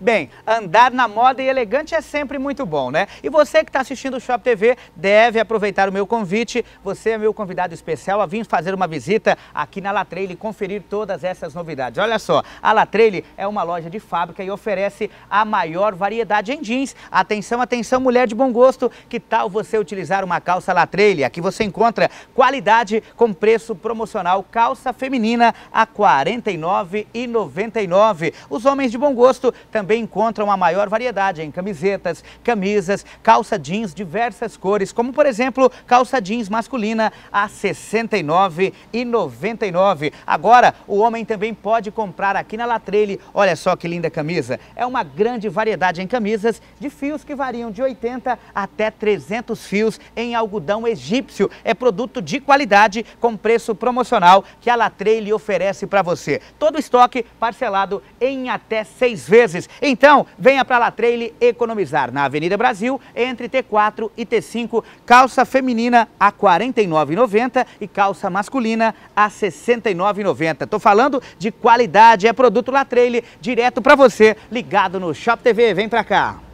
Bem, andar na moda e elegante é sempre muito bom, né? E você que está assistindo o Shop TV deve aproveitar o meu convite. Você é meu convidado especial a vir fazer uma visita aqui na Latreille e conferir todas essas novidades. Olha só, a Latreille é uma loja de fábrica e oferece a maior variedade em jeans. Atenção, atenção, mulher de bom gosto, que tal você utilizar uma calça Latreille? Aqui você encontra qualidade com preço promocional, calça feminina a R$ 49,99. Os homens de bom gosto também também encontra uma maior variedade em camisetas, camisas, calça jeans diversas cores, como por exemplo, calça jeans masculina a R$ 69,99. Agora, o homem também pode comprar aqui na Latrelli. Olha só que linda camisa. É uma grande variedade em camisas de fios que variam de 80 até 300 fios em algodão egípcio. É produto de qualidade com preço promocional que a Latrelli oferece para você. Todo estoque parcelado em até seis vezes. Então, venha para a Latrelle economizar na Avenida Brasil, entre T4 e T5, calça feminina a R$ 49,90 e calça masculina a R$ 69,90. Estou falando de qualidade, é produto Latrelle, direto para você, ligado no Shop TV. Vem para cá.